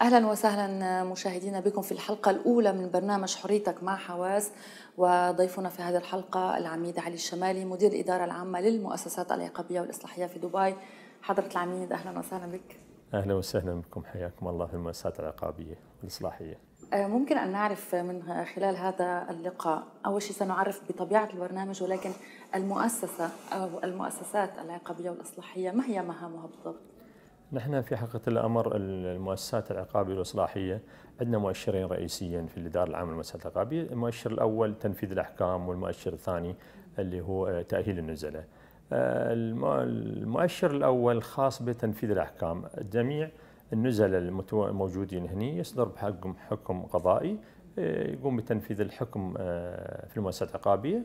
اهلا وسهلا مشاهدينا بكم في الحلقه الاولى من برنامج حريتك مع حواس وضيفنا في هذه الحلقه العميد علي الشمالي مدير الاداره العامه للمؤسسات العقابيه والاصلاحيه في دبي حضره العميد اهلا وسهلا بك اهلا وسهلا بكم حياكم الله في المؤسسات العقابيه والاصلاحيه أه، ممكن ان نعرف من خلال هذا اللقاء اول شيء سنعرف بطبيعه البرنامج ولكن المؤسسه او المؤسسات العقابيه والاصلاحيه ما هي مهامها بالضبط نحن في حقيقة الأمر المؤسسات العقابية والإصلاحية عندنا مؤشرين رئيسيين في الإدارة العامة للمؤسسات العقابية، المؤشر الأول تنفيذ الأحكام والمؤشر الثاني اللي هو آه، تأهيل النزلة. آه، المؤشر الأول خاص بتنفيذ الأحكام، جميع النزل الموجودين هني يصدر بحقهم حكم قضائي آه، يقوم بتنفيذ الحكم في المؤسسات العقابية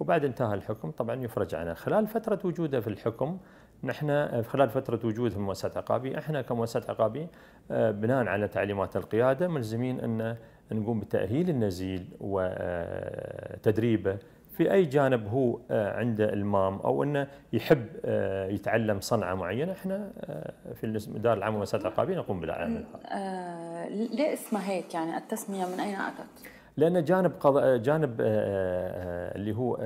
وبعد انتهى الحكم طبعا يفرج عنه خلال فترة وجوده في الحكم نحن آه، خلال فترة في المؤسسات عقابي احنا كمؤسسات عقابي آه، بناء على تعليمات القيادة ملزمين ان نقوم بتأهيل النزيل وتدريبه آه، في اي جانب هو عنده المام او انه يحب يتعلم صنعه معينه احنا في الإدارة العامه للمؤسسات العقابيه نقوم بالعمل هذا. ليه اسمها هيك يعني التسميه من اين اتت؟ لان جانب قض... جانب اللي هو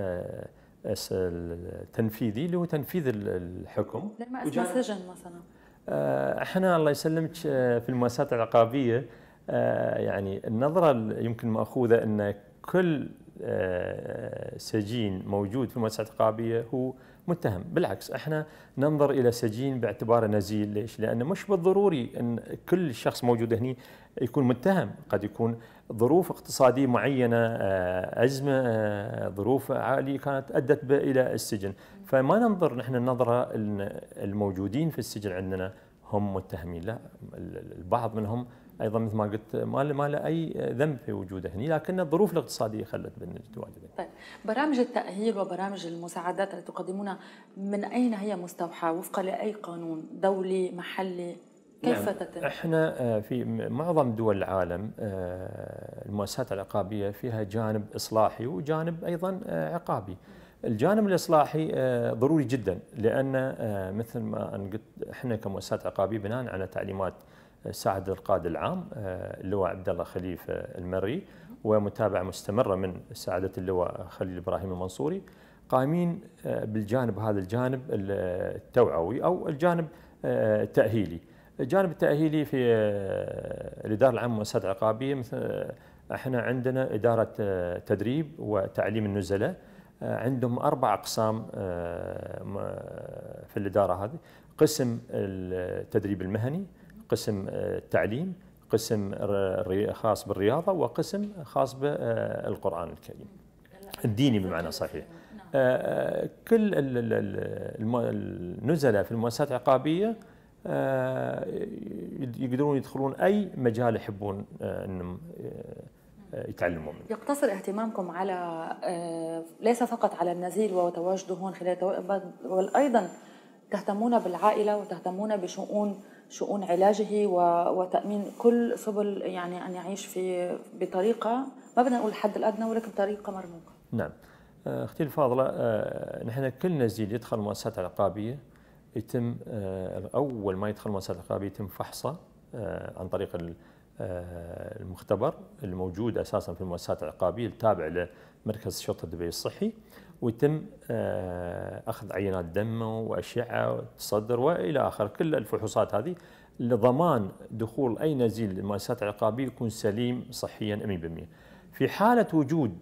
التنفيذي اللي هو تنفيذ الحكم لما اسمه سجن مثلا آه، احنا الله يسلمك آه، في المؤسسات العقابيه آه، يعني النظره يمكن ماخوذه ان كل سجين موجود في المؤسسات العقابيه هو متهم بالعكس احنا ننظر الى سجين باعتباره نزيل ليش لانه مش بالضروري ان كل شخص موجود هنا يكون متهم قد يكون ظروف اقتصادية معينة آه، أزمة آه، ظروف عالية كانت أدت إلى السجن فما ننظر نحن النظرة الموجودين في السجن عندنا هم متهمين لا البعض منهم ايضا مثل ما قلت ما له ما له اي ذنب في وجوده هنا لكن الظروف الاقتصاديه خلت بالتواجد طيب برامج التاهيل وبرامج المساعدات التي تقدمونها من اين هي مستوحاه وفقا لاي قانون دولي محلي كيف نعم. تتم؟ احنا آه، في معظم دول العالم آه، المؤسسات العقابيه فيها جانب اصلاحي وجانب ايضا آه، عقابي. الجانب الاصلاحي ضروري جدا لان مثل ما قلت احنا كمؤسسات عقابيه بناء على تعليمات سعد القائد العام اللواء عبد الله خليفه المري ومتابعه مستمره من سعاده اللواء خليل ابراهيم المنصوري قائمين بالجانب هذا الجانب التوعوي او الجانب التاهيلي. الجانب التاهيلي في آه، الاداره العامه والمؤسسات العقابيه مثل آه، احنا عندنا اداره آه، تدريب وتعليم النزلاء عندهم اربع اقسام في الاداره هذه قسم التدريب المهني قسم التعليم قسم خاص بالرياضه وقسم خاص بالقران الكريم الديني بمعنى صحيح كل النزلاء في المؤسسات العقابيه آه، يقدرون يدخلون اي مجال يحبون آه، انهم آه، يتعلموا منه. يقتصر اهتمامكم على ليس فقط على النزيل وتواجده هون خلال بل ايضا تهتمون بالعائله وتهتمون بشؤون شؤون علاجه وتامين كل سبل يعني ان يعيش في بطريقه ما بدنا نقول الحد الادنى ولكن بطريقه مرموقه. نعم. اختي الفاضله نحن كل نزيل يدخل مؤسسات عقابيه يتم آه، اول ما يدخل مؤسسه الرقابه يتم فحصه آه، عن طريق آه، المختبر الموجود اساسا في المؤسسات العقابيه التابع لمركز شرطه دبي الصحي ويتم اخذ عينات دمه واشعه وتصدر والى اخره كل الفحوصات هذه لضمان دخول اي نزيل للمؤسسات العقابيه يكون سليم صحيا 100%. في حاله وجود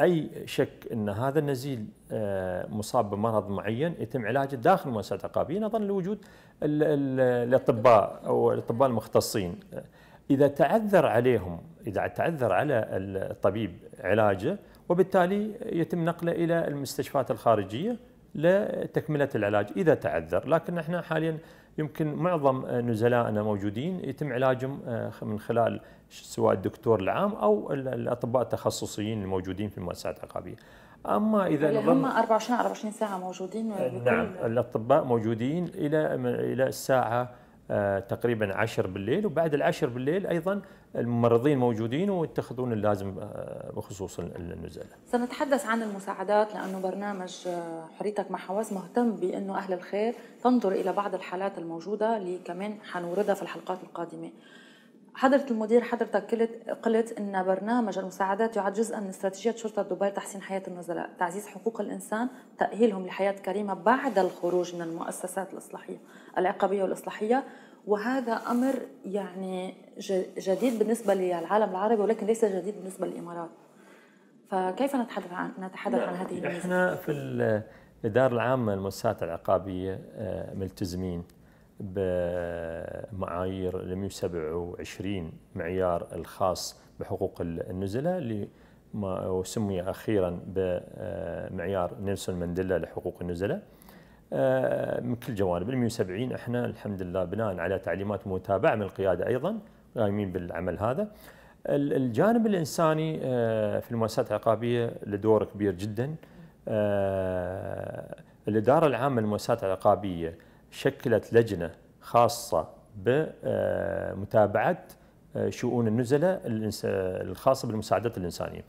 اي شك ان هذا النزيل آه، مصاب بمرض معين يتم علاجه داخل مؤسسه عقابيه نظرا لوجود الاطباء او الاطباء المختصين اذا تعذر عليهم اذا تعذر على الطبيب علاجه وبالتالي يتم نقله الى المستشفيات الخارجيه لتكمله العلاج اذا تعذر لكن احنا حاليا يمكن معظم آه، نزلائنا موجودين يتم علاجهم آه، من خلال سواء الدكتور العام او الاطباء التخصصيين الموجودين في المؤسسات العقابيه. اما اذا يعني هم 24 24 ساعه موجودين آه، نعم الاطباء موجودين الى الى الساعه آه، تقريبا عشر بالليل وبعد العشر بالليل ايضا الممرضين موجودين ويتخذون اللازم آه، بخصوص النزله. سنتحدث عن المساعدات لانه برنامج آه، حريتك مع حواس مهتم بانه اهل الخير تنظر الى بعض الحالات الموجوده اللي كمان حنوردها في الحلقات القادمه. حضرة المدير حضرتك قلت قلت ان برنامج المساعدات يعد جزءا من استراتيجيه شرطه دبي لتحسين حياه النزلاء، تعزيز حقوق الانسان، تاهيلهم لحياه كريمه بعد الخروج من المؤسسات الاصلاحيه، العقابيه والاصلاحيه، وهذا امر يعني جديد بالنسبه للعالم العربي ولكن ليس جديد بالنسبه للامارات. فكيف نتحدث عن نتحدث عن هذه الميزه؟ احنا في الاداره العامه للمؤسسات العقابيه آه، ملتزمين بمعايير ال 127 معيار الخاص بحقوق النزلاء اللي ما سمي اخيرا بمعيار نيلسون مانديلا لحقوق النزلاء آه، من كل جوانب ال 170 احنا الحمد لله بناء على تعليمات متابعه من القياده ايضا قايمين بالعمل هذا الجانب الانساني آه، في المؤسسات العقابيه له دور كبير جدا آه، الاداره العامه للمؤسسات العقابيه شكلت لجنه خاصه بمتابعه آه، شؤون النزلاء الخاصه بالمساعدات الانسانيه.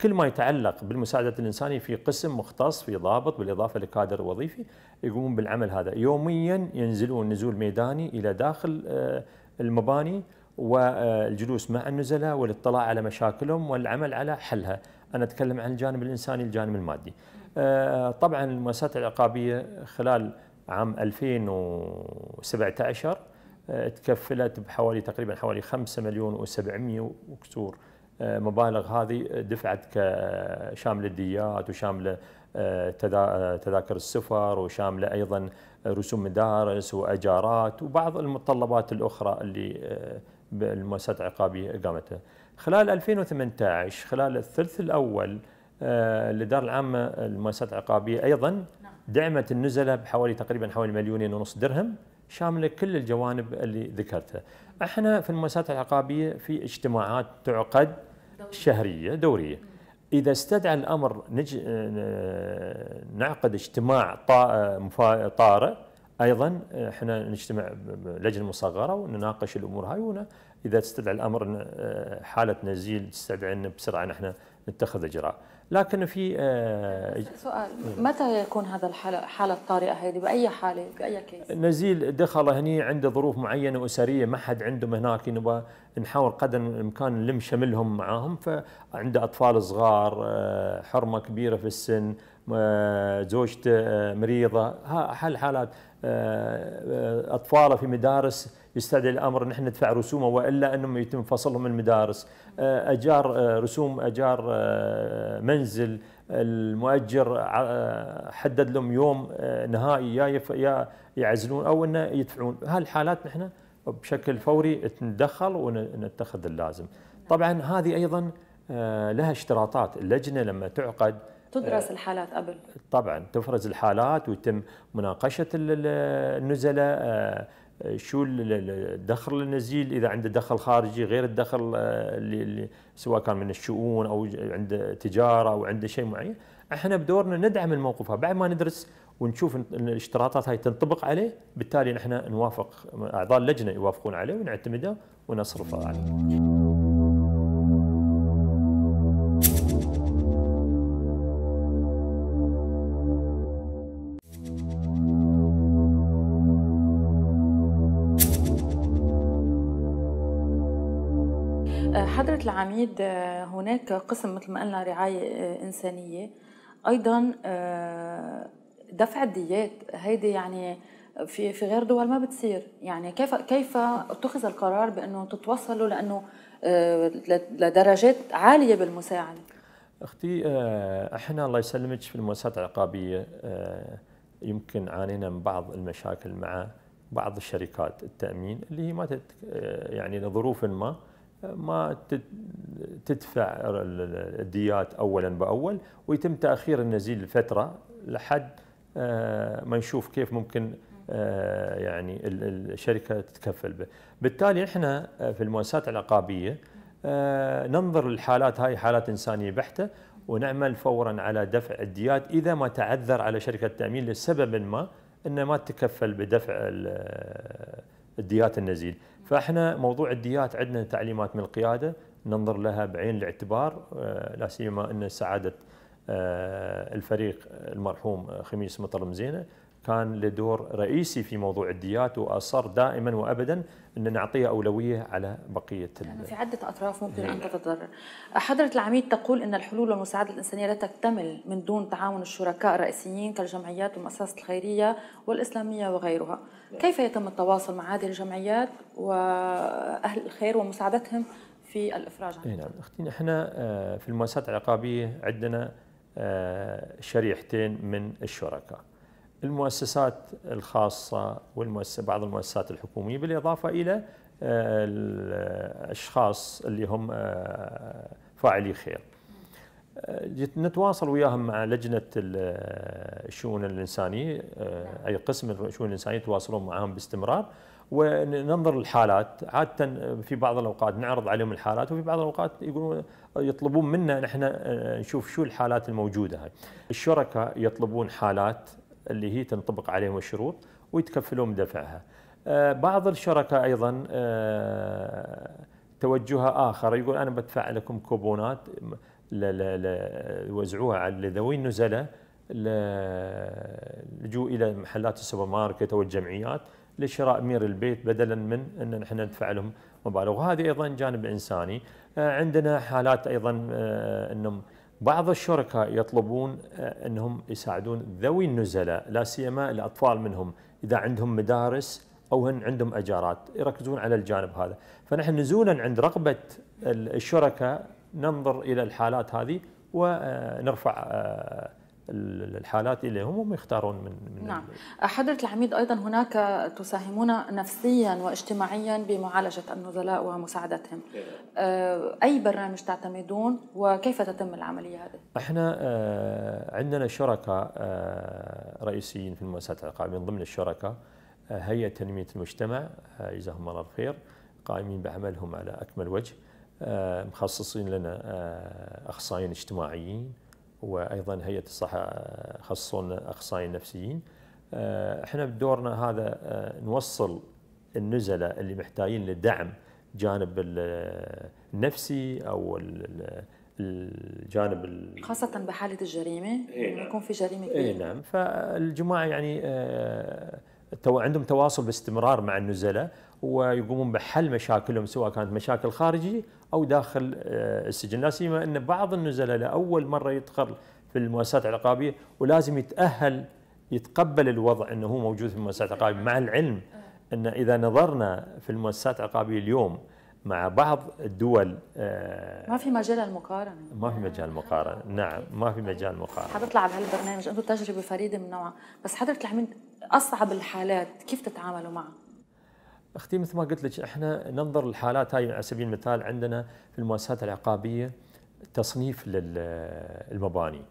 كل ما يتعلق بالمساعدات الانسانيه في قسم مختص في ضابط بالاضافه لكادر وظيفي يقومون بالعمل هذا، يوميا ينزلون نزول ميداني الى داخل آه، المباني والجلوس آه، مع النزلاء والاطلاع على مشاكلهم والعمل على حلها. انا اتكلم عن الجانب الانساني الجانب المادي. طبعا المؤسسات العقابيه خلال عام 2017 آه، تكفلت بحوالي تقريبا حوالي 5 مليون و700 وكسور آه، مبالغ هذه دفعت كشامله الديات وشامله آه، تذاكر السفر وشامله ايضا رسوم مدارس واجارات وبعض المتطلبات الاخرى اللي المؤسسات العقابيه قامتها. خلال 2018 خلال الثلث الاول للدار العامه المؤسسات العقابيه ايضا دعمت النزلة بحوالي تقريبا حوالي مليونين ونص درهم شامله كل الجوانب اللي ذكرتها. احنا في المؤسسات العقابيه في اجتماعات تعقد شهريه دوريه. اذا استدعى الامر نج... نعقد اجتماع طارئ ايضا احنا نجتمع لجنه مصغره ونناقش الامور هاي ونا اذا استدعى الامر حاله نزيل تستدعي ان بسرعه نحن نتخذ اجراء. لكن في آه، سؤال متى يكون هذا الحالة حالة الطارئة هذه بأي حالة بأي كيس نزيل دخل هني عنده ظروف معينة أسرية ما حد عندهم هناك نبغى نحاول قدر الإمكان نلم شملهم معاهم فعنده أطفال صغار آه، حرمة كبيرة في السن آه، زوجته مريضة هالحالات أطفاله في مدارس يستدعي الامر ان احنا ندفع رسومه والا انهم يتم فصلهم من المدارس آه، اجار آه، رسوم اجار آه، منزل المؤجر حدد لهم يوم نهائي يا يا يعزلون او انه يدفعون هالحالات نحن بشكل فوري نتدخل ونتخذ اللازم طبعا هذه ايضا لها اشتراطات اللجنه لما تعقد تدرس الحالات قبل طبعا تفرز الحالات ويتم مناقشه النزلاء شو الدخل النزيل اذا عنده دخل خارجي غير الدخل آه، اللي سواء كان من الشؤون او عنده تجاره او عنده شيء معين احنا بدورنا ندعم الموقف بعد ما ندرس ونشوف ان الاشتراطات هاي تنطبق عليه بالتالي نحن نوافق اعضاء اللجنه يوافقون عليه ونعتمده ونصرفه عليه عميد آه، هناك قسم مثل ما قلنا رعاية آه، إنسانية أيضا آه، دفع الديات هيدي يعني في في غير دول ما بتصير يعني كيف كيف اتخذ القرار بانه تتوصلوا لانه لدرجات عاليه بالمساعده اختي احنا الله يسلمك في المؤسسات العقابيه يمكن عانينا من بعض المشاكل مع بعض الشركات التامين اللي هي ما يعني لظروف ما ما تدفع الديات اولا باول ويتم تاخير النزيل لفتره لحد آه، ما نشوف كيف ممكن آه، يعني الشركه تتكفل به. بالتالي احنا آه، في المؤسسات العقابيه ننظر للحالات هاي حالات انسانيه بحته ونعمل فورا على دفع الديات اذا ما تعذر على شركه التامين لسبب ما انه ما تتكفل بدفع الديات النزيل فاحنا موضوع الديات عندنا تعليمات من القياده ننظر لها بعين الاعتبار آه، لا سيما ان سعاده آه، الفريق المرحوم آه، خميس مطرم زينه كان لدور رئيسي في موضوع الديات واصر دائما وابدا ان نعطيها اولويه على بقيه يعني في عده اطراف ممكن ان تتضرر. حضره العميد تقول ان الحلول والمساعده الانسانيه لا تكتمل من دون تعاون الشركاء الرئيسيين كالجمعيات والمؤسسات الخيريه والاسلاميه وغيرها. كيف يتم التواصل مع هذه الجمعيات واهل الخير ومساعدتهم في الافراج عنها؟ إيه نعم اختي نحن آه، في المؤسسات العقابيه عندنا آه، شريحتين من الشركاء. المؤسسات الخاصة والمؤسسة بعض المؤسسات الحكومية بالإضافة إلى آه، الأشخاص اللي هم آه، فاعلي خير آه، نتواصل وياهم مع لجنة الشؤون الإنسانية أي قسم الشؤون الإنسانية يتواصلون معهم باستمرار وننظر الحالات عادة في بعض الأوقات نعرض عليهم الحالات وفي بعض الأوقات يقولون يطلبون منا نحن نشوف شو الحالات الموجودة هاي الشركاء يطلبون حالات اللي هي تنطبق عليهم الشروط ويتكفلون بدفعها آه، بعض الشركاء أيضا آه، توجهها آخر يقول أنا بدفع لكم كوبونات وزعوها على ذوي النزلة لجوء إلى محلات السوبر ماركت أو الجمعيات لشراء مير البيت بدلا من أن نحن ندفع لهم مبالغ وهذا أيضا جانب إنساني آه، عندنا حالات أيضا أنهم بعض الشركاء يطلبون آه، انهم يساعدون ذوي النزلاء لا سيما الاطفال منهم اذا عندهم مدارس او هن عندهم اجارات يركزون على الجانب هذا فنحن نزولا عند رغبه الشركاء ننظر الى الحالات هذه ونرفع آه، آه، الحالات اللي هم يختارون من, من نعم حضرة العميد أيضا هناك تساهمون نفسيا واجتماعيا بمعالجة النزلاء ومساعدتهم أه، أي برنامج تعتمدون وكيف تتم العملية هذه؟ احنا آه، عندنا شركاء آه، رئيسيين في المؤسسات العقائمية من ضمن الشركاء هيئة تنمية المجتمع جزاهم الله الخير قائمين بعملهم على أكمل وجه مخصصين لنا أخصائيين اجتماعيين وايضا هيئه الصحه آه، خصصونا اخصائيين نفسيين آه، احنا بدورنا هذا آه، نوصل النزلاء اللي محتاجين لدعم جانب النفسي او الجانب خاصة بحالة الجريمة إيه نعم. يكون في جريمة كبيرة إيه نعم فالجماعة يعني عندهم تواصل باستمرار مع النزلاء ويقومون بحل مشاكلهم سواء كانت مشاكل خارجية او داخل آه، السجن، لا سيما ان بعض النزلاء لاول مره يدخل في المؤسسات العقابيه ولازم يتاهل يتقبل الوضع انه هو موجود في المؤسسات العقابيه مع العلم ان اذا نظرنا في المؤسسات العقابيه اليوم مع بعض الدول آه، ما في مجال المقارنة ما في مجال المقارنة آه، نعم ما في مجال المقارنة حتطلع بهالبرنامج انتم تجربة فريدة من نوعها بس حضرتك الحميد أصعب الحالات كيف تتعاملوا معها اختي مثل ما قلت لك احنا ننظر للحالات هاي على سبيل المثال عندنا في المؤسسات العقابيه تصنيف للمباني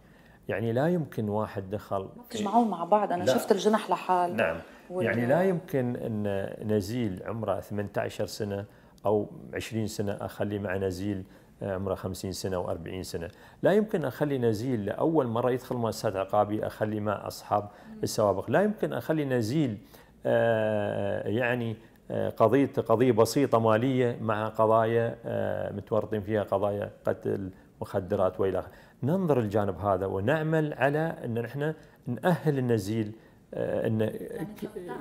يعني لا يمكن واحد دخل تجمعون مع بعض انا لا. شفت الجنح لحال نعم وال... يعني لا يمكن ان نزيل عمره 18 سنه او 20 سنه اخليه مع نزيل آه، عمره 50 سنه و40 سنه، لا يمكن اخلي نزيل لاول مره يدخل مؤسسات عقابي اخلي مع اصحاب السوابق، لا يمكن اخلي نزيل آه، يعني آه، قضية قضية بسيطة مالية مع قضايا آه، متورطين فيها قضايا قتل مخدرات وإلى آخره ننظر الجانب هذا ونعمل على أن نحن نأهل النزيل آه، أن يعني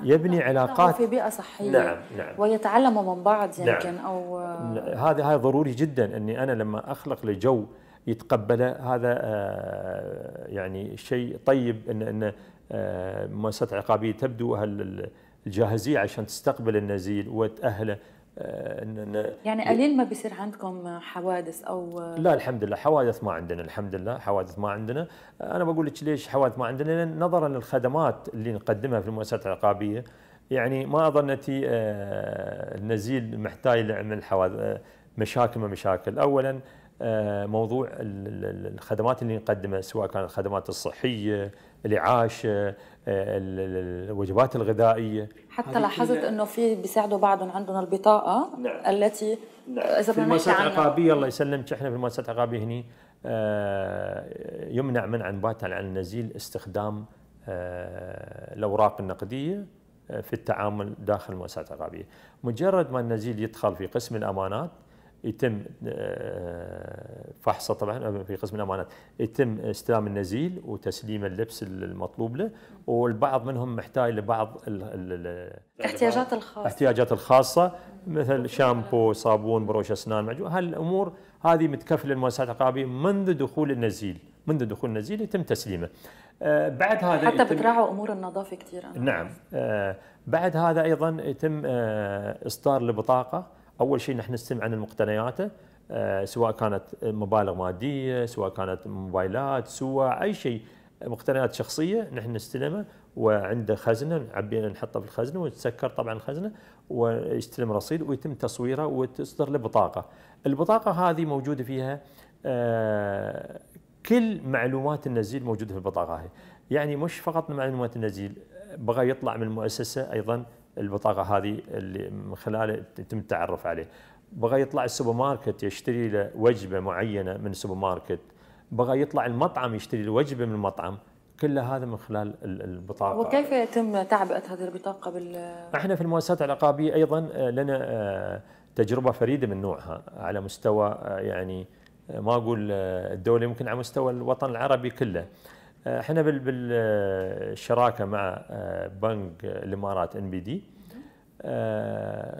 يبني علاقات في بيئة صحية نعم نعم ويتعلموا من بعض نعم. يمكن نعم أو هذا هذا ضروري جدا أني أنا لما أخلق لجو يتقبله هذا يعني شيء طيب أن أن مؤسسات عقابية تبدو هل الجاهزيه عشان تستقبل النزيل وتاهله آه، يعني قليل ما بيصير عندكم حوادث او آه، لا الحمد لله حوادث ما عندنا الحمد لله حوادث ما عندنا انا بقول لك ليش حوادث ما عندنا لان نظرا للخدمات اللي نقدمها في المؤسسات العقابيه يعني ما اظنتي آه، النزيل محتاج لعمل حوادث مشاكل ما مشاكل اولا موضوع الخدمات اللي نقدمها سواء كانت الخدمات الصحيه الاعاشه آه، الوجبات الغذائية حتى لاحظت انه في بيساعدوا بعضهم عندهم البطاقه نعم. التي نعم. اذا في المؤسسات العقابيه الله يسلمك احنا في المؤسسات العقابيه هني آه، يمنع منعا باتا عن النزيل استخدام آه، الاوراق النقديه في التعامل داخل المؤسسات العقابيه مجرد ما النزيل يدخل في قسم الامانات يتم آه، فحصه طبعا آه، في قسم الامانات يتم استلام النزيل وتسليم اللبس المطلوب له والبعض منهم محتاج لبعض الاحتياجات الخاصه الاحتياجات الخاصه مثل شامبو صابون بروش اسنان معجون هالامور هذه متكفله المؤسسات العقابيه منذ دخول النزيل منذ دخول النزيل يتم تسليمه آه، بعد هذا حتى بتراعوا امور النظافه كثير نعم بعد هذا ايضا يتم اصدار البطاقه اول شيء نحن نستمع عن المقتنيات آه، سواء كانت مبالغ ماديه سواء كانت موبايلات سواء اي شيء مقتنيات شخصيه نحن نستلمه وعنده خزنه نعبينا نحطه في الخزنه وتسكر طبعا الخزنه ويستلم رصيد ويتم تصويره وتصدر له بطاقه. البطاقه هذه موجوده فيها آه، كل معلومات النزيل موجوده في البطاقه هذه. يعني مش فقط معلومات النزيل بغى يطلع من المؤسسه ايضا البطاقه هذه اللي من خلاله يتم التعرف عليه بغى يطلع السوبر ماركت يشتري له وجبه معينه من السوبر ماركت بغى يطلع المطعم يشتري له وجبه من المطعم كل هذا من خلال البطاقه وكيف يتم تعبئه هذه البطاقه بال احنا في المؤسسات العقابيه ايضا آه، لنا آه، تجربه فريده من نوعها على مستوى آه، يعني ما اقول الدوله يمكن على مستوى الوطن العربي كله احنا بالشراكه مع آه، بنك الامارات ان بي دي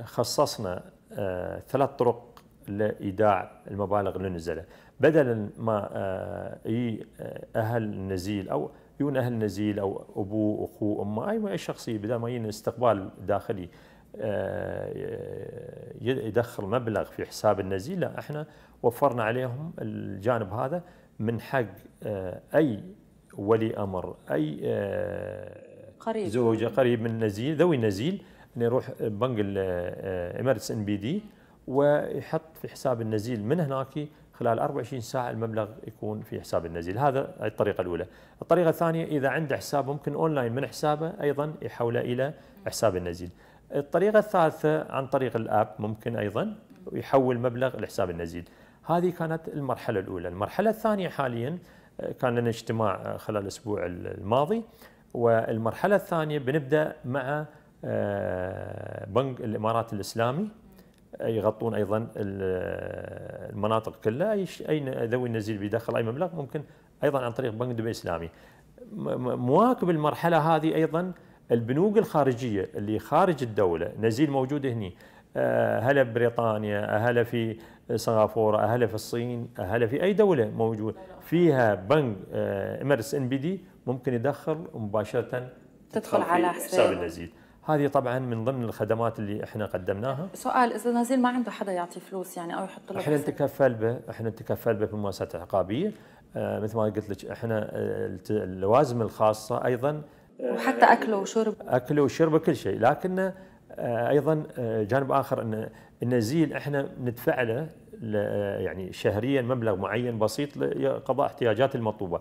خصصنا آه، ثلاث طرق لايداع المبالغ اللي نزلت بدلا ما آه، اي اهل النزيل او يون اهل النزيل او ابوه اخوه امه اي شخصيه بدل ما يجي استقبال داخلي يدخل مبلغ في حساب النزيل لا احنا وفرنا عليهم الجانب هذا من حق اي ولي امر اي آه، قريب زوجه قريب من النزيل ذوي النزيل انه يروح بنك آه، امارتس ان بي دي ويحط في حساب النزيل من هناك خلال 24 ساعه المبلغ يكون في حساب النزيل هذا الطريقه الاولى الطريقه الثانيه اذا عنده حساب ممكن اونلاين من حسابه ايضا يحوله الى حساب النزيل الطريقه الثالثه عن طريق الاب ممكن ايضا يحول مبلغ لحساب النزيل هذه كانت المرحله الاولى المرحله الثانيه حاليا كان لنا اجتماع آه، خلال الاسبوع الماضي والمرحله الثانيه بنبدا مع آه، بنك الامارات الاسلامي يغطون ايضا آه، المناطق كلها اي ذوي النزيل بيدخل اي مبلغ ممكن ايضا عن طريق بنك دبي الاسلامي. مواكب المرحله هذه ايضا البنوك الخارجيه اللي خارج الدوله نزيل موجود هني هلا بريطانيا هلا في سنغافوره هلا في الصين هلا في اي دوله موجود فيها بنك آه، ام اس ان بي دي ممكن يدخل مباشره تدخل على حساب النزيل هذه طبعا من ضمن الخدمات اللي احنا قدمناها سؤال اذا نزيل ما عنده حدا يعطي فلوس يعني او يحط له احنا نتكفل به احنا نتكفل به في عقابيه آه مثل ما قلت لك احنا آه، اللوازم الخاصه ايضا آه، وحتى اكله وشرب اكله وشربه كل شيء لكن آه ايضا جانب اخر ان النزيل احنا ندفع له آه، يعني شهريا مبلغ معين بسيط لقضاء احتياجات المطلوبه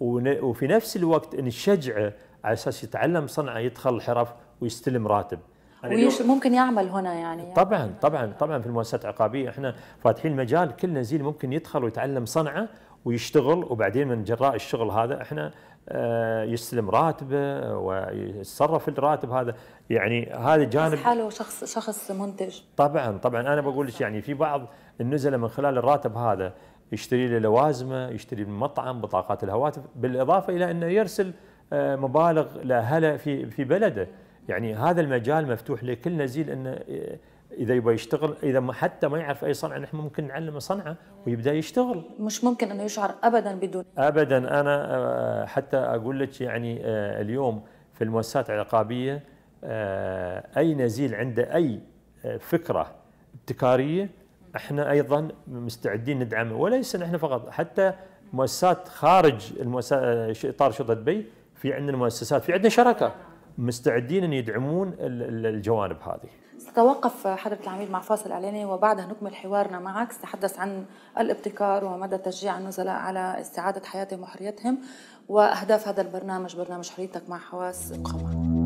وفي نفس الوقت نشجعه على اساس يتعلم صنعه يدخل الحرف ويستلم راتب ويش ممكن يعمل هنا يعني, يعني طبعا طبعا طبعا في المؤسسات العقابيه احنا فاتحين مجال كل نزيل ممكن يدخل ويتعلم صنعه ويشتغل وبعدين من جراء الشغل هذا احنا آه، يستلم راتبه آه، ويتصرف الراتب هذا يعني هذا جانب حاله شخص شخص منتج طبعا طبعا انا بقول لك يعني في بعض النزله من خلال الراتب هذا يشتري له لوازمه يشتري من مطعم بطاقات الهواتف بالاضافه الى انه يرسل آه، مبالغ لاهله في في بلده يعني هذا المجال مفتوح لكل نزيل انه اذا يبغى يشتغل اذا حتى ما يعرف اي صنعه نحن ممكن نعلمه صنعه ويبدا يشتغل مش ممكن انه يشعر ابدا بدون ابدا انا آه، حتى اقول لك يعني آه، اليوم في المؤسسات العقابيه آه، اي نزيل عنده اي فكره ابتكاريه احنا ايضا مستعدين ندعمه وليس نحن فقط حتى مؤسسات خارج المؤسسات اطار شرطه دبي في عندنا مؤسسات في عندنا شركه مستعدين ان يدعمون الجوانب هذه. ستوقف حضرة العميد مع فاصل إعلاني وبعدها نكمل حوارنا معك ستحدث عن الابتكار ومدى تشجيع النزلاء على استعادة حياتهم وحريتهم وأهداف هذا البرنامج برنامج حريتك مع حواس معنا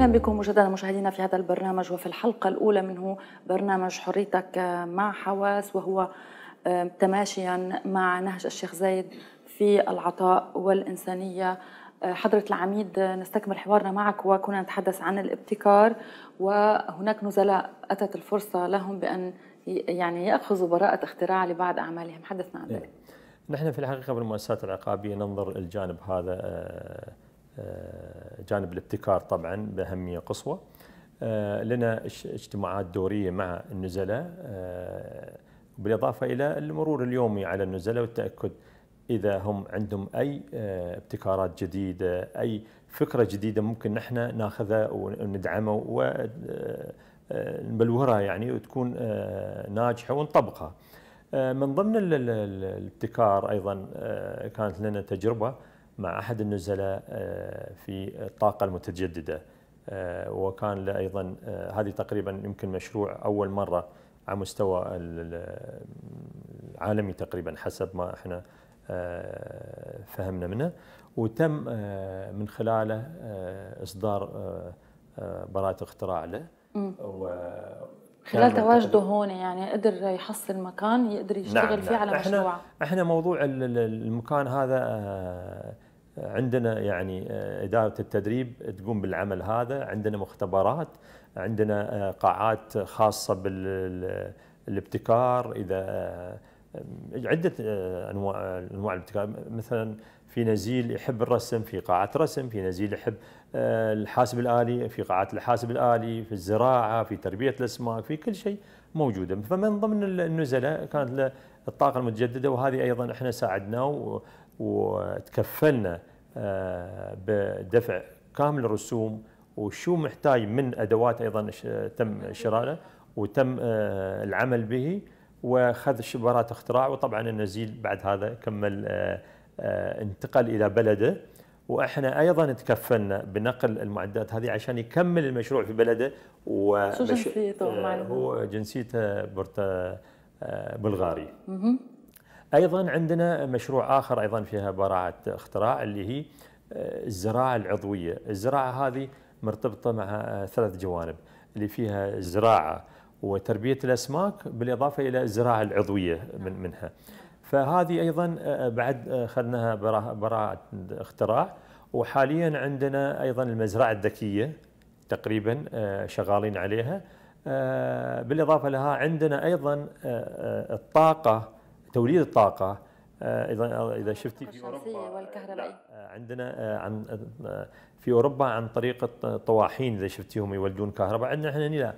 أهلا بكم مجددا مشاهدينا في هذا البرنامج وفي الحلقة الأولى منه برنامج حريتك مع حواس وهو آه، تماشيا مع نهج الشيخ زايد في العطاء والإنسانية آه، حضرة العميد آه، نستكمل حوارنا معك وكنا نتحدث عن الابتكار وهناك نزلاء أتت الفرصة لهم بأن يعني يأخذوا براءة اختراع لبعض أعمالهم حدثنا عن ذلك إيه. نحن في الحقيقة بالمؤسسات العقابية ننظر الجانب هذا آه، جانب الابتكار طبعا باهميه قصوى آه، لنا اجتماعات دوريه مع النزلاء آه، بالاضافه الى المرور اليومي على النزلاء والتاكد اذا هم عندهم اي ابتكارات جديده اي فكره جديده ممكن نحن ناخذها وندعمها ونبلورها يعني وتكون ناجحه ونطبقها من ضمن الابتكار ايضا كانت لنا تجربه مع احد النزلاء آه، في الطاقه المتجدده آه، وكان له ايضا آه، هذه تقريبا يمكن مشروع اول مره على مستوى العالمي تقريبا حسب ما احنا فهمنا منه وتم من خلاله اصدار براءه اختراع له خلال تواجده هون يعني قدر يحصل مكان يقدر يشتغل نعم فيه نعم. على مشروعه احنا موضوع المكان هذا عندنا يعني آه، إدارة التدريب تقوم بالعمل هذا عندنا مختبرات عندنا آه، قاعات خاصة بالابتكار إذا آه، عدة أنواع أنواع الابتكار مثلا في نزيل يحب الرسم في قاعة رسم في نزيل يحب الحاسب الآلي في قاعة الحاسب الآلي في الزراعة في تربية الأسماك في كل شيء موجودة فمن ضمن النزلاء كانت الطاقة المتجددة وهذه أيضا احنا ساعدناه وتكفلنا آه، بدفع كامل الرسوم وشو محتاج من ادوات ايضا تم شرائه وتم آه، العمل به واخذ شبرات اختراع وطبعا النزيل بعد هذا كمل آه، انتقل الى بلده واحنا ايضا تكفلنا بنقل المعدات هذه عشان يكمل المشروع في بلده و شو جنسيته هو جنسيته بلغاري ايضا عندنا مشروع اخر ايضا فيها براعه اختراع اللي هي آه، الزراعه العضويه، الزراعه هذه مرتبطه مع آه، ثلاث جوانب اللي فيها الزراعه وتربيه الاسماك بالاضافه الى الزراعه العضويه من منها. فهذه ايضا آه، بعد اخذناها براعه اختراع وحاليا عندنا ايضا المزرعه الذكيه تقريبا شغالين عليها بالاضافه لها عندنا ايضا الطاقه توليد الطاقه آه، اذا اذا شفتي في اوروبا والكهرباء آه، عندنا آه، عن في اوروبا عن طريق الطواحين اذا شفتيهم يولدون كهرباء عندنا احنا هنا لا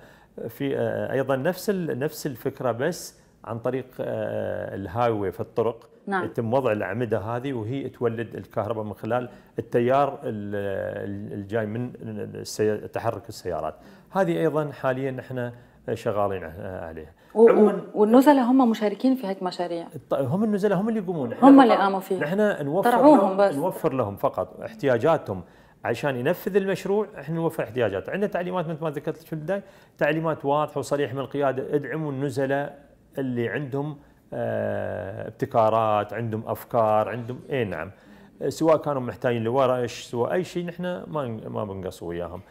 في ايضا نفس نفس الفكره بس عن طريق الهاي في الطرق نعم. يتم وضع الاعمده هذه وهي تولد الكهرباء من خلال التيار الجاي من تحرك السيارات هذه ايضا حاليا احنا شغالين عليه والنزلاء هم مشاركين في هيك مشاريع طيب، هم النزلاء هم اللي يقومون هم اللي قاموا فيه نحن نوفر لهم بس. نوفر لهم فقط احتياجاتهم عشان ينفذ المشروع احنا نوفر احتياجات عندنا تعليمات مثل ما ذكرت لك في البدايه تعليمات واضحه وصريحه من القياده ادعموا النزلاء اللي عندهم اه ابتكارات عندهم افكار عندهم اي نعم سواء كانوا محتاجين لورش سواء اي شيء نحن ما ما بنقص وياهم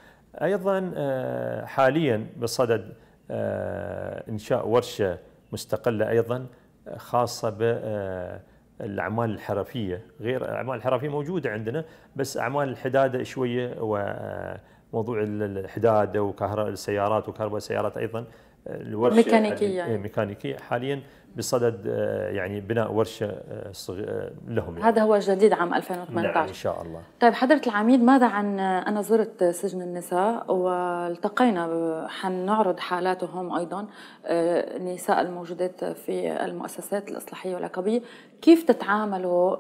ايضا آه، حاليا بصدد آه، إنشاء ورشة مستقلة أيضا آه، خاصة بالأعمال آه، الحرفية غير الأعمال الحرفية موجودة عندنا بس أعمال الحدادة شوية وموضوع الحدادة وكهرباء السيارات وكهرباء السيارات أيضا الورشه ميكانيكيه يعني. إيه، ميكانيكيه حاليا بصدد آه، يعني بناء ورشه آه، آه، لهم يعني. هذا هو الجديد عام 2018 نعم ان شاء الله طيب حضره العميد ماذا عن انا زرت سجن النساء والتقينا حنعرض حالاتهم ايضا النساء الموجودات في المؤسسات الاصلاحيه والعقابيه كيف تتعاملوا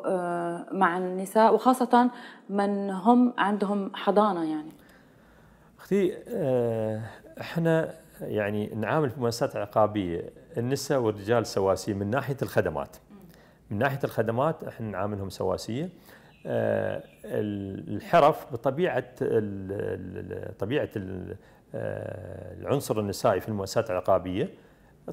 مع النساء وخاصه من هم عندهم حضانه يعني اختي احنا يعني نعامل في مؤسسات عقابيه النساء والرجال سواسيه من ناحيه الخدمات. من ناحيه الخدمات احنا نعاملهم سواسيه. آه، الحرف بطبيعه طبيعه آه، العنصر النسائي في المؤسسات العقابيه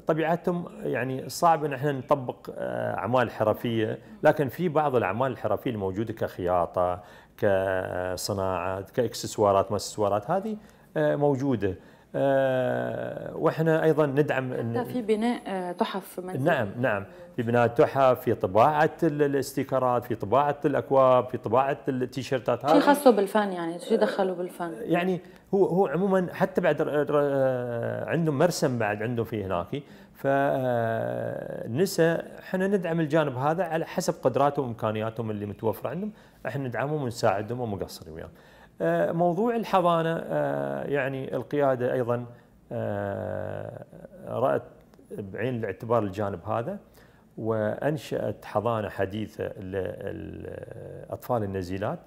طبيعتهم يعني صعب ان احنا نطبق آه، اعمال حرفيه لكن في بعض الاعمال الحرفيه الموجوده كخياطه كصناعه كاكسسوارات ما اكسسوارات هذه موجوده آه، واحنا ايضا ندعم حتى في بناء آه، تحف مثلا نعم نعم في بناء تحف في طباعه الاستيكرات في طباعه الاكواب في طباعه التيشيرتات هذه شيء خاصه بالفن يعني شيء دخلوا بالفن يعني هو هو عموما حتى بعد آه، عندهم مرسم بعد عندهم في هناك فنسى احنا ندعم الجانب هذا على حسب قدراتهم وامكانياتهم اللي متوفره عندهم احنا ندعمهم ونساعدهم ومقصرين وياهم يعني. آه، موضوع الحضانه آه، يعني القياده ايضا آه، رات بعين الاعتبار الجانب هذا وانشات حضانه حديثه للاطفال النزيلات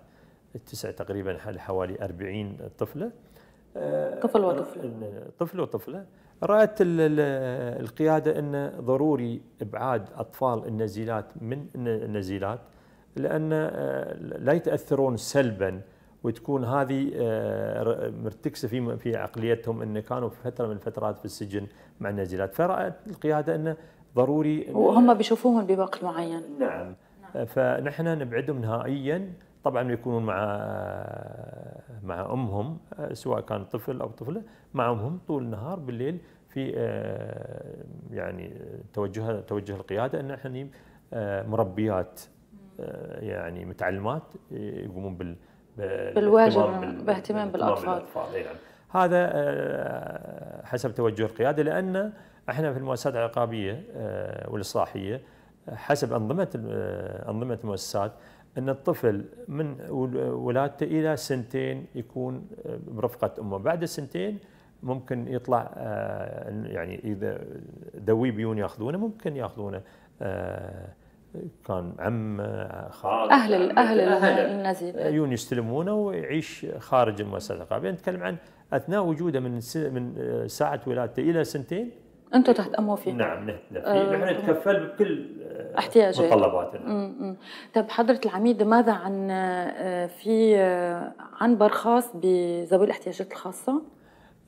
تسع تقريبا حوالي 40 طفله طفل وطفله طفل وطفله رات القياده انه ضروري ابعاد اطفال النزيلات من النزيلات لان لا يتاثرون سلبا وتكون هذه آه، مرتكسه في في عقليتهم ان كانوا في فتره من الفترات في السجن مع النازلات فرات القياده انه ضروري وهم بيشوفوهم بوقت معين نعم, نعم. فنحن نبعدهم نهائيا طبعا يكونون مع آه، مع امهم آه، سواء كان طفل او طفله مع امهم طول النهار بالليل في يعني توجه توجه القياده ان احنا مربيات يعني متعلمات يقومون بال بالواجب باهتمام بالاطفال, بالأطفال. إيه يعني. هذا آه، حسب توجه القياده لان احنا في المؤسسات العقابيه آه، والاصلاحيه حسب انظمه آه، انظمه المؤسسات ان الطفل من ولادته الى سنتين يكون برفقه امه، بعد السنتين ممكن يطلع يعني اذا ذوي بيون ياخذونه ممكن ياخذونه كان عم خال آه، اهل الاهل اهل النزيل يجون يستلمونه ويعيش خارج المؤسسه الثقافيه نتكلم عن اثناء وجوده من من آه، ساعه ولادته الى سنتين انتم تهتموا فيه نعم نحن آه، نتكفل بكل احتياجات متطلباتنا طيب حضره العميد ماذا عن في عنبر خاص بذوي الاحتياجات الخاصه؟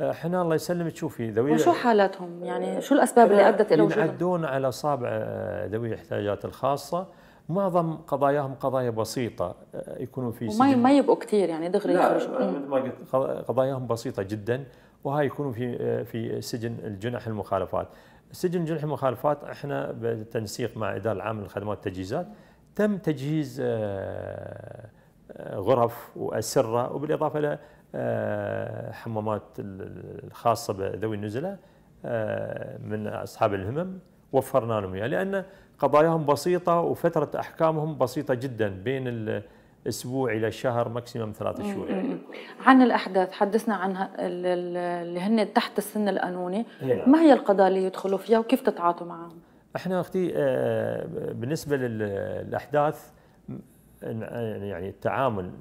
حنا الله يسلمك شوفي ذوي وشو حالاتهم؟ يعني شو الاسباب اللي ادت الى وجودهم؟ ينعدون على اصابع آه، ذوي الاحتياجات الخاصه معظم قضاياهم قضايا بسيطه آه، يكونون في سجن ما يبقوا كثير يعني دغري يخرجوا آه، مثل ما قلت قضاياهم بسيطه جدا وهاي يكونوا في في سجن الجنح المخالفات. سجن جنح المخالفات احنا بالتنسيق مع الاداره العامه للخدمات والتجهيزات تم تجهيز غرف واسره وبالاضافه الى آه، حمامات الخاصه بذوي النزله آه، من اصحاب الهمم وفرنا لهم اياها لان قضاياهم بسيطه وفتره احكامهم بسيطه جدا بين اسبوع الى شهر ماكسيمم ثلاثة شهور يعني. عن الاحداث حدثنا عن اللي هن تحت السن القانوني إيه، نعم. ما هي القضايا اللي يدخلوا فيها وكيف تتعاطوا معهم احنا اختي آه، بالنسبه للاحداث يعني التعامل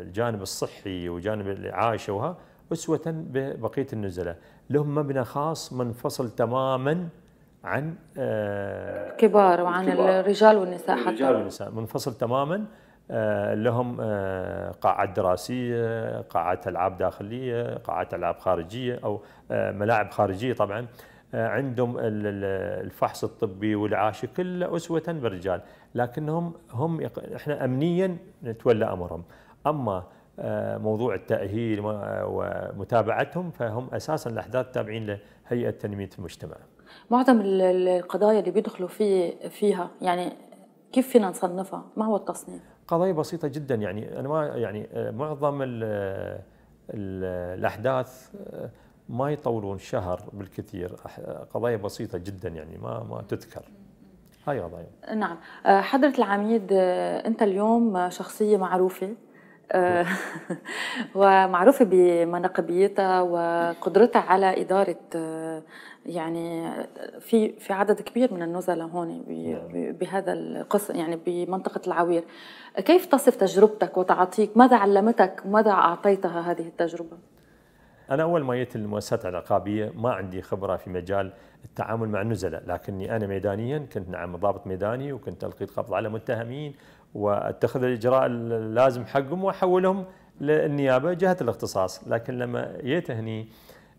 الجانب الصحي وجانب العائشه وها اسوه ببقيه النزلاء، لهم مبنى خاص منفصل تماما عن آه، الكبار وعن الكبار. الرجال والنساء حتى الرجال والنساء منفصل تماما آه، لهم آه، قاعات دراسيه، قاعات العاب داخليه، قاعات العاب خارجيه او ملاعب خارجيه طبعا عندهم الفحص الطبي والعاش كله اسوه بالرجال لكنهم هم احنا امنيا نتولى امرهم اما آه، موضوع التاهيل ومتابعتهم فهم اساسا الاحداث تابعين لهيئه تنميه المجتمع. معظم القضايا اللي بيدخلوا في فيها يعني كيف فينا نصنفها؟ ما هو التصنيف؟ قضايا بسيطة جدا يعني أنا ما يعني آه، معظم الـ الـ الأحداث آه، ما يطولون شهر بالكثير قضايا بسيطة جدا يعني ما ما تذكر هاي قضايا نعم آه، حضرة العميد آه، أنت اليوم شخصية معروفة آه، ومعروفة بمناقبيتها وقدرتها على إدارة يعني في في عدد كبير من النزلاء هون نعم. بهذا القص يعني بمنطقة العوير كيف تصف تجربتك وتعاطيك ماذا علمتك ماذا أعطيتها هذه التجربة؟ انا اول ما جيت المؤسسات العقابيه ما عندي خبره في مجال التعامل مع النزلاء لكني انا ميدانيا كنت نعم ضابط ميداني وكنت القي قبض على متهمين واتخذ الاجراء اللازم حقهم واحولهم للنيابه جهه الاختصاص لكن لما جيت هني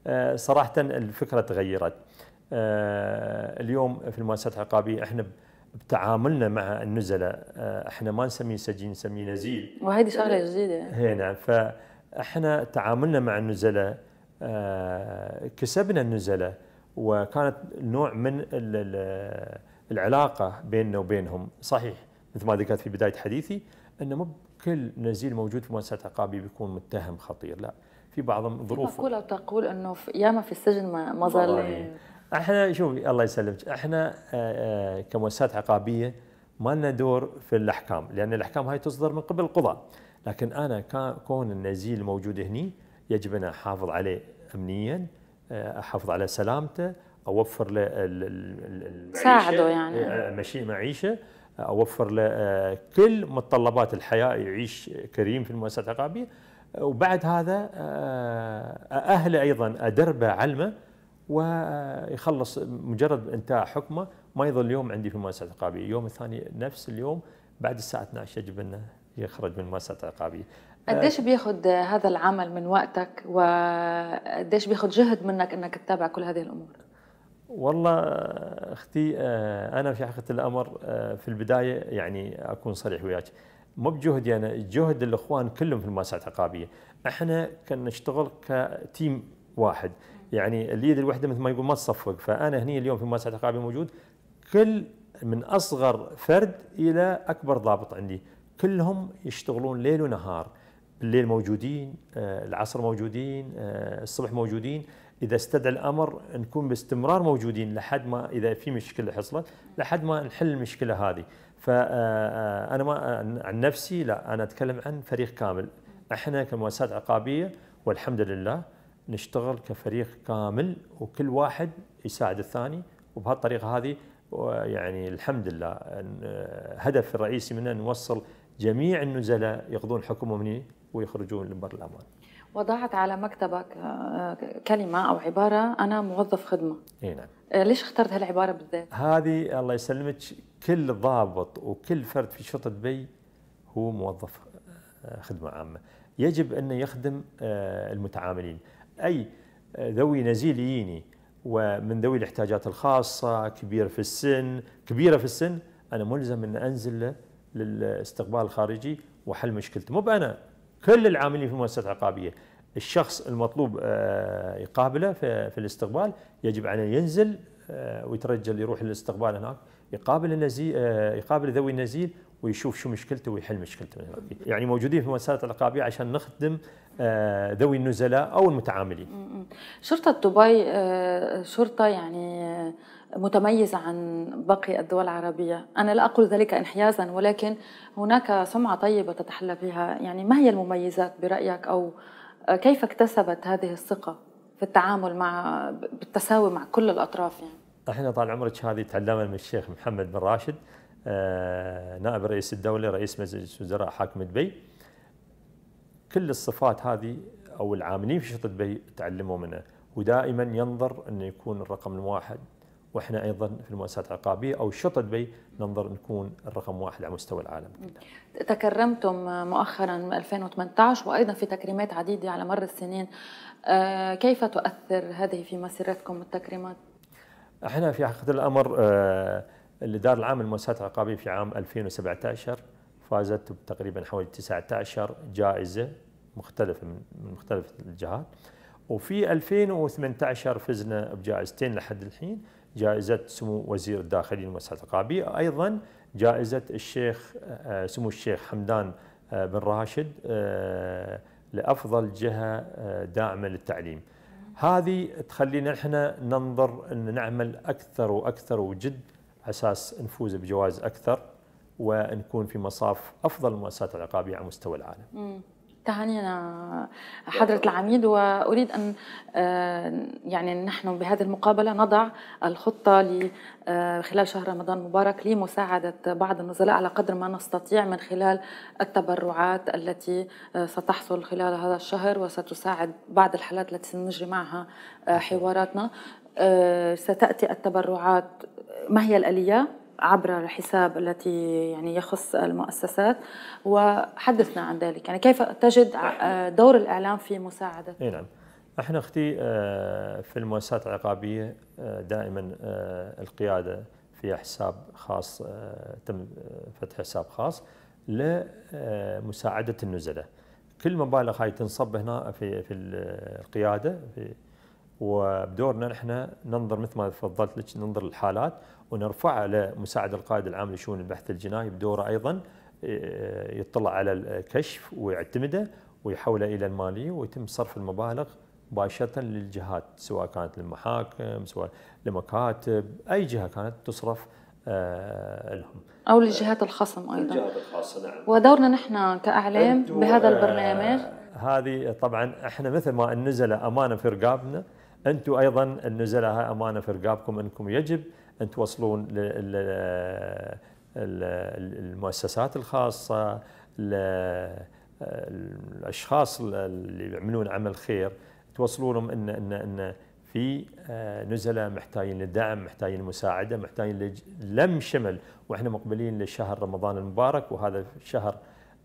آه، صراحه الفكره تغيرت آه، اليوم في المؤسسات العقابيه احنا بتعاملنا مع النزلاء آه، احنا ما نسميه سجين نسميه نزيل وهذه شغله جديده هنا نعم، ف احنا تعاملنا مع النزلاء آه، كسبنا النزلاء وكانت نوع من العلاقه بيننا وبينهم صحيح مثل ما ذكرت في بدايه حديثي انه مو كل نزيل موجود في مؤسسه عقابي بيكون متهم خطير لا في بعض ظروف او وتقول انه ياما في السجن ما ظل احنا شوفي الله يسلمك احنا آه، آه، كمؤسسات عقابيه ما لنا دور في الاحكام لان الاحكام هاي تصدر من قبل القضاء لكن أنا كون النزيل موجود هني يجب أن أحافظ عليه أمنيا آه، أحافظ على سلامته أوفر له ساعده يعني آه، مشي معيشة أوفر له آه، كل متطلبات الحياة يعيش كريم في المؤسسة العقابية وبعد هذا أهله أيضا أدربه علمه ويخلص مجرد انتهاء حكمه ما يظل يوم عندي في مؤسسه العقابيه، اليوم الثاني نفس اليوم بعد الساعه 12 يجب انه يخرج من مؤسسة عقابية أه، قديش بياخد هذا العمل من وقتك وقديش بياخد جهد منك انك تتابع كل هذه الامور؟ والله أه، اختي أه، انا في حقيقه الامر في البدايه يعني اكون صريح وياك مو بجهدي يعني انا جهد الاخوان كلهم في المؤسسات العقابيه احنا كنا نشتغل كتيم واحد يعني اليد الوحده مثل ما يقول ما تصفق فانا هني اليوم في المؤسسات العقابيه موجود كل من اصغر فرد الى اكبر ضابط عندي كلهم يشتغلون ليل ونهار بالليل موجودين آه، العصر موجودين آه، الصبح موجودين اذا استدعى الامر نكون باستمرار موجودين لحد ما اذا في مشكله حصلت لحد ما نحل المشكله هذه فانا آه، ما عن نفسي لا انا اتكلم عن فريق كامل احنا كمؤسسات عقابيه والحمد لله نشتغل كفريق كامل وكل واحد يساعد الثاني وبهالطريقه هذه يعني الحمد لله هدف الرئيسي منه نوصل جميع النزلاء يقضون حكمهم هنا ويخرجون لبر الامان وضعت على مكتبك آه، كلمة أو عبارة أنا موظف خدمة اي نعم. آه، ليش اخترت هالعبارة بالذات؟ هذه الله يسلمك كل ضابط وكل فرد في شرطة دبي هو موظف آه، خدمة عامة يجب أنه يخدم المتعاملين أي ذوي نزيل ييني ومن ذوي الاحتياجات الخاصة كبير في السن كبيرة في السن أنا ملزم أن أنزل له للاستقبال الخارجي وحل مشكلته مو بأنا كل العاملين في المؤسسات العقابية الشخص المطلوب آه، يقابله في الاستقبال يجب عليه ينزل آه، ويترجل يروح للاستقبال هناك يقابل النزيل آه، يقابل ذوي النزيل ويشوف شو مشكلته ويحل مشكلته من هناك يعني موجودين في المؤسسات العقابية عشان نخدم ذوي النزلاء أو المتعاملين شرطة دبي شرطة يعني متميز عن باقي الدول العربية أنا لا أقول ذلك انحيازا ولكن هناك سمعة طيبة تتحلى بها يعني ما هي المميزات برأيك أو كيف اكتسبت هذه الثقة في التعامل مع بالتساوي مع كل الأطراف يعني احنا طال عمرك هذه تعلمنا من الشيخ محمد بن راشد آه، نائب رئيس الدولة رئيس مجلس وزراء حاكم دبي كل الصفات هذه أو العاملين في شرطة دبي تعلموا منه ودائما ينظر أنه يكون الرقم الواحد واحنا ايضا في المؤسسات العقابيه او شرطه دبي ننظر نكون الرقم واحد على مستوى العالم كله. تكرمتم مؤخرا 2018 وايضا في تكريمات عديده على مر السنين آه، كيف تؤثر هذه في مسيرتكم التكريمات؟ احنا في حقيقه الامر آه، الاداره العامه للمؤسسات العقابيه في عام 2017 فازت بتقريبا حوالي 19 جائزه مختلفه من مختلف الجهات وفي 2018 فزنا بجائزتين لحد الحين جائزة سمو وزير الداخلية المؤسسات العقابية أيضا جائزة الشيخ آه، سمو الشيخ حمدان آه، بن راشد آه، لأفضل جهة داعمة للتعليم هذه تخلينا احنا ننظر ان نعمل اكثر واكثر وجد اساس نفوز بجوائز اكثر ونكون في مصاف افضل المؤسسات العقابيه على مستوى العالم. تهانينا حضرة العميد وأريد أن آه، يعني نحن بهذه المقابلة نضع الخطة آه، خلال شهر رمضان المبارك لمساعدة بعض النزلاء على قدر ما نستطيع من خلال التبرعات التي آه، ستحصل خلال هذا الشهر وستساعد بعض الحالات التي سنجري معها حواراتنا ستأتي التبرعات ما هي الآلية عبر الحساب التي يعني يخص المؤسسات وحدثنا عن ذلك يعني كيف تجد آه، دور الإعلام في مساعدة إيه نعم احنا اختي آه، في المؤسسات العقابيه آه، دائما القياده في حساب خاص تم فتح حساب خاص لمساعده النزلاء كل مبالغ هاي تنصب هنا في في القياده في وبدورنا نحن ننظر مثل ما تفضلت لك ننظر للحالات ونرفعه لمساعد القائد العام لشؤون البحث الجنائي بدوره ايضا آه، يطلع على الكشف ويعتمده ويحوله الى الماليه ويتم صرف المبالغ مباشره للجهات سواء كانت للمحاكم سواء لمكاتب اي جهه كانت تصرف آه، لهم او للجهات الخصم ايضا الخاصه نعم ودورنا نحن كاعلام بهذا آه، البرنامج هذه طبعا احنا مثل ما النزله امانه في رقابنا انتم ايضا النزله امانه في رقابكم انكم يجب ان توصلون للمؤسسات الخاصه الاشخاص اللي يعملون عمل خير توصلونهم ان ان ان في آه، نزلاء محتاجين لدعم محتاجين المساعده محتاجين لم شمل واحنا مقبلين لشهر رمضان المبارك وهذا شهر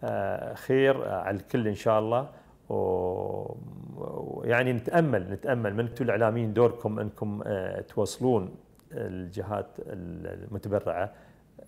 آه، خير آه، على الكل ان شاء الله ويعني نتامل نتامل من انتم الاعلاميين دوركم انكم توصلون الجهات المتبرعه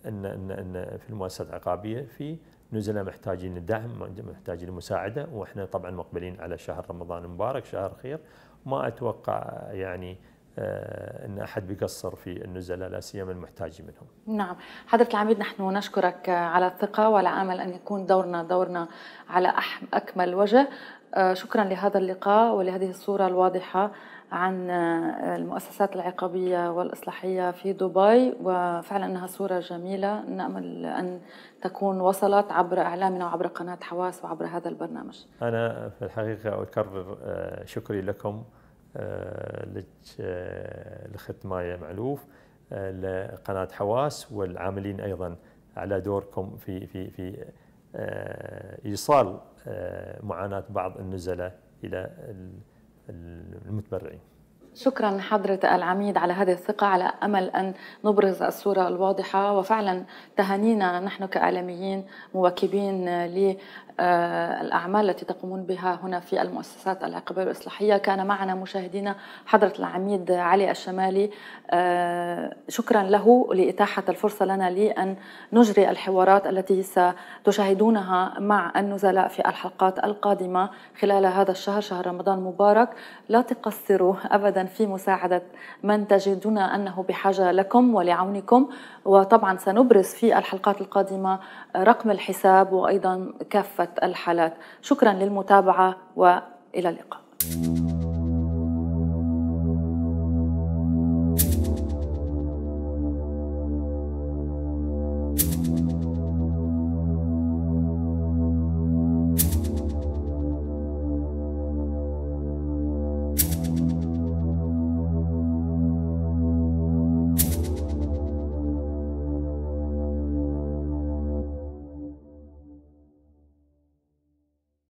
ان ان ان في المؤسسات العقابيه في نزلاء محتاجين لدعم محتاجين لمساعده واحنا طبعا مقبلين على شهر رمضان المبارك شهر خير ما اتوقع يعني آه، ان احد بيقصر في النزلاء لا سيما المحتاج منهم. نعم، حضرة العميد نحن نشكرك على الثقه وعلى امل ان يكون دورنا دورنا على اكمل وجه. آه، شكرا لهذا اللقاء ولهذه الصوره الواضحه عن آه، المؤسسات العقابية والإصلاحية في دبي وفعلا إنها صورة جميلة نأمل أن تكون وصلت عبر إعلامنا وعبر قناة حواس وعبر هذا البرنامج أنا في الحقيقة أكرر آه، شكري لكم آه، لخت مايا معلوف لقناة حواس والعاملين أيضا على دوركم في في في إيصال معاناة بعض النزلاء إلى المتبرعين شكرا حضرة العميد على هذه الثقة على أمل أن نبرز الصورة الواضحة وفعلا تهانينا نحن كإعلاميين مواكبين للأعمال التي تقومون بها هنا في المؤسسات العقبيه والإصلاحية كان معنا مشاهدينا حضرة العميد علي الشمالي آه، شكرا له لإتاحة الفرصة لنا لأن نجري الحوارات التي ستشاهدونها مع النزلاء في الحلقات القادمة خلال هذا الشهر شهر رمضان مبارك لا تقصروا أبدا في مساعدة من تجدون أنه بحاجة لكم ولعونكم وطبعا سنبرز في الحلقات القادمة رقم الحساب وأيضا كافة الحالات شكرا للمتابعة وإلى اللقاء